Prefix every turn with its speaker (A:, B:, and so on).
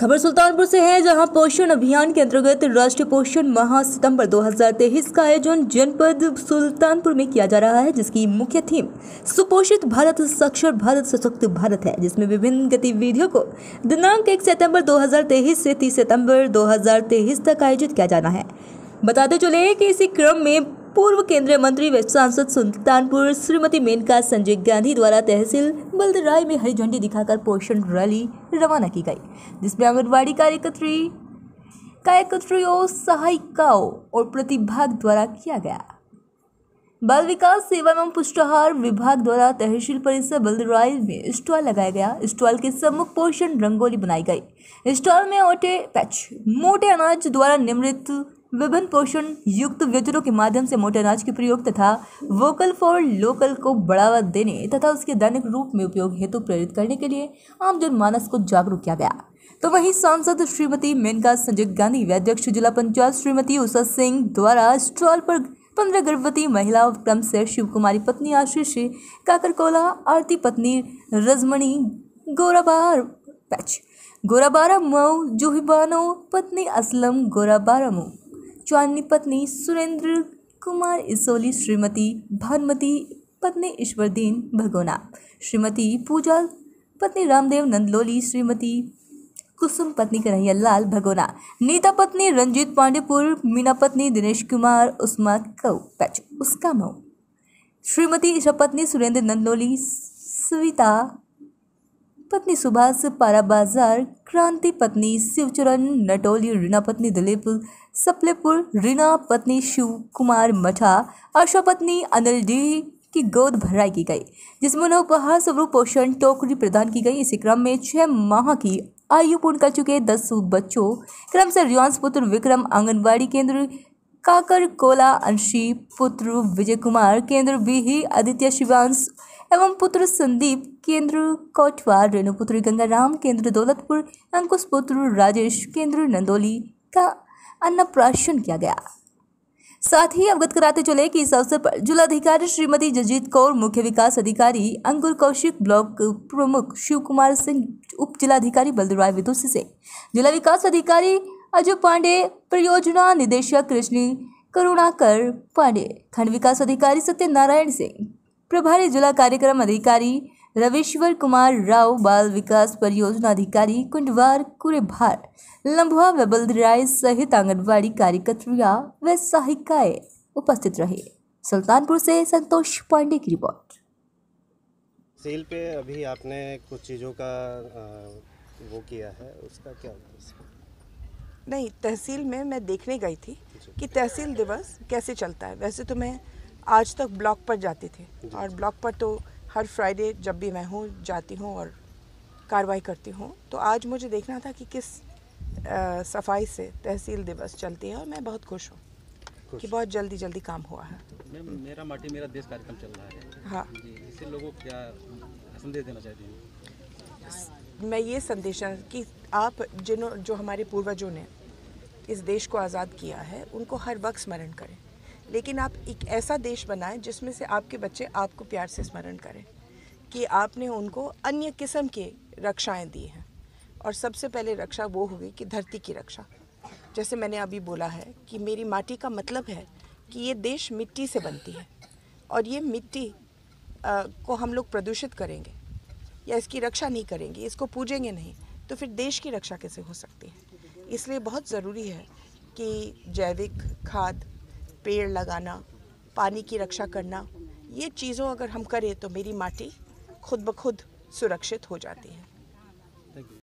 A: खबर सुल्तानपुर से है जहां पोषण अभियान के अंतर्गत राष्ट्रीय पोषण माह सितंबर 2023 का आयोजन जनपद सुल्तानपुर में किया जा रहा है जिसकी मुख्य थीम सुपोषित भारत साक्षर भारत सशक्त भारत है जिसमें विभिन्न गतिविधियों को दिनांक 1 सितंबर 2023 से 30 सितंबर 2023 तक आयोजित किया जाना है बताते चले कि इसी क्रम में पूर्व केंद्रीय मंत्री व सांसद सुल्तानपुर श्रीमती मेनका संजय गांधी द्वारा तहसील बल्दराय में हरी झंडी दिखाकर पोषण रैली रवाना की गई जिसमें आंगनबाड़ी कार्यकर्त्री कार्यकर्त्रियों सहायिकाओं और प्रतिभाग द्वारा किया गया बाल विकास सेवा एवं पुष्टाहार विभाग द्वारा तहसील परिसर बल्दराय में स्टॉल लगाया गया स्टॉल के सम्मुख पोषण रंगोली बनाई गई स्टॉल में ओटे पैच मोटे अनाज द्वारा निर्मित विभिन्न पोषण युक्त व्यंजनों के माध्यम से मोटे अनाज के प्रयोग तथा वोकल फॉर लोकल को बढ़ावा देने तथा उसके दैनिक रूप में उपयोग हेतु प्रेरित करने के लिए आम जनमानस को जागरूक किया गया तो वहीं सांसद श्रीमती मेनका संजय गांधी व अध्यक्ष जिला पंचायत श्रीमती उषा सिंह द्वारा स्टॉल पर पंद्रह गर्भवती महिला क्रम से शिव कुमारी पत्नी आशीष काकरकोला आरती पत्नी रजमणी गोराबार पैच गोराबारा मऊ जुहिबानो पत्नी असलम गोराबारा मऊ चांदनी पत्नी सुरेंद्र कुमार इसोली श्रीमती भानुमती पत्नी ईश्वरदीन भगोना श्रीमती पूजा पत्नी रामदेव नंदलोली श्रीमती कुसुम पत्नी कन्हैया लाल भगोना नीता पत्नी रंजीत पांडेपुर मीना पत्नी दिनेश कुमार उस्मा कौ पैच उसका मऊ श्रीमती ईशा पत्नी सुरेंद्र नंदलोली सविता पत्नी सुभाष पारा बाजार क्रांति पत्नी शिवचरण नटोली रीना पत्नी दिलीप सप्लेपुर रीना पत्नी शिव कुमार मठा आशा पत्नी अनिल डी की गोद भराई की गई जिसमें उन्हें उपहार स्वरूप पोषण टोकरी प्रदान की गई इसी क्रम में छः माह की आयु पूर्ण कर चुके दस बच्चों क्रम से रियांस पुत्र विक्रम आंगनबाड़ी केंद्र काकर कोला अंशी पुत्र विजय कुमार केंद्र बीही आदित्य शिवांश एवं पुत्र संदीप केंद्र कोटवा रेणुपुत्र गंगाराम केंद्र दौलतपुर अंकुश पुत्र राजेश केंद्र नंदोली का अन्नप्राशन किया गया साथ ही अवगत कराते चले कि इस अवसर पर जिलाधिकारी श्रीमती जजीत कौर मुख्य विकास अधिकारी अंकुर कौशिक ब्लॉक प्रमुख शिव कुमार सिंह उप जिलाधिकारी बलदेव विदुषी से जिला विकास अधिकारी अजय पांडे परियोजना निदेशक कृष्णी करुणाकर पांडे खंड विकास अधिकारी सत्यनारायण सिंह प्रभारी जिला कार्यक्रम अधिकारी रविश्वर कुमार राव बाल विकास परियोजना अधिकारी कुंडवार कुरेभाट लंबुआ व बल्दराय सहित आंगनबाड़ी कार्यकर्ता व सहायिकाएं उपस्थित रहे सुल्तानपुर से संतोष पांडे की रिपोर्ट
B: सेल पे अभी आपने कुछ चीज़ों का वो किया है उसका क्या नहीं तहसील में मैं देखने गई थी कि तहसील दिवस कैसे चलता है वैसे तो मैं आज तक ब्लॉक पर जाती थी और ब्लॉक पर तो हर फ्राइडे जब भी मैं हूँ जाती हूँ और कार्रवाई करती हूँ तो आज मुझे देखना था कि किस आ, सफाई से तहसील दिवस चलती है और मैं बहुत खुश हूँ कि बहुत जल्दी जल्दी काम हुआ है मेरा माटी मेरा देश कार्यक्रम चल रहा है हाँ जी इसे लोगों क्या
A: संदेश देना चाहती
B: हूँ मैं ये संदेश कि आप जिनों जो हमारे पूर्वजों ने इस देश को आज़ाद किया है उनको हर वक्त स्मरण करें लेकिन आप एक ऐसा देश बनाएं जिसमें से आपके बच्चे आपको प्यार से स्मरण करें कि आपने उनको अन्य किस्म के रक्षाएं दी हैं और सबसे पहले रक्षा वो होगी कि धरती की रक्षा जैसे मैंने अभी बोला है कि मेरी माटी का मतलब है कि ये देश मिट्टी से बनती है और ये मिट्टी आ, को हम लोग प्रदूषित करेंगे या इसकी रक्षा नहीं करेंगे इसको पूजेंगे नहीं तो फिर देश की रक्षा कैसे हो सकती है इसलिए बहुत ज़रूरी है कि जैविक खाद पेड़ लगाना पानी की रक्षा करना ये चीज़ों अगर हम करें तो मेरी माटी खुद ब खुद सुरक्षित हो जाती
A: है